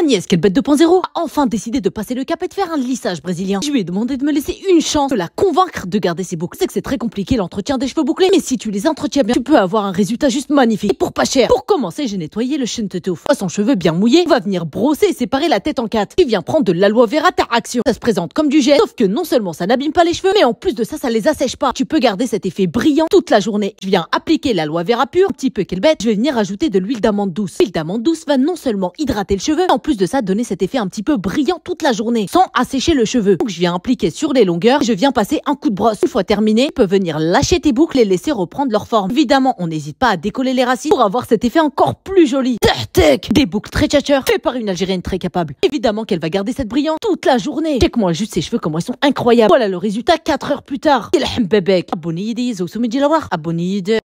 Agnès, quelle bête de 2.0, a enfin décidé de passer le cap et de faire un lissage brésilien. Je lui ai demandé de me laisser une chance de la convaincre de garder ses boucles. C'est que c'est très compliqué l'entretien des cheveux bouclés, mais si tu les entretiens bien, tu peux avoir un résultat juste magnifique. Et pour pas cher. Pour commencer, j'ai nettoyé le shuntete fois son cheveu bien mouillé. On va venir brosser et séparer la tête en quatre. Tu viens prendre de l'aloe vera ta action. Ça se présente comme du gel, sauf que non seulement ça n'abîme pas les cheveux, mais en plus de ça, ça les assèche pas. Tu peux garder cet effet brillant toute la journée. Je viens appliquer l'aloe vera pure, un petit peu quelle bête. Je vais venir ajouter de l'huile d'amande douce. L'huile d'amande douce va non seulement hydrater le cheveu, en de ça, donner cet effet un petit peu brillant toute la journée, sans assécher le cheveu. Donc je viens appliquer sur les longueurs, je viens passer un coup de brosse. Une fois terminé, peut peux venir lâcher tes boucles et laisser reprendre leur forme. Évidemment, on n'hésite pas à décoller les racines pour avoir cet effet encore plus joli. Des boucles très chatcheurs fait par une Algérienne très capable. Évidemment qu'elle va garder cette brillance toute la journée. Check-moi juste ses cheveux, comment ils sont incroyables. Voilà le résultat 4 heures plus tard. Abonnez-vous, abonnez-vous.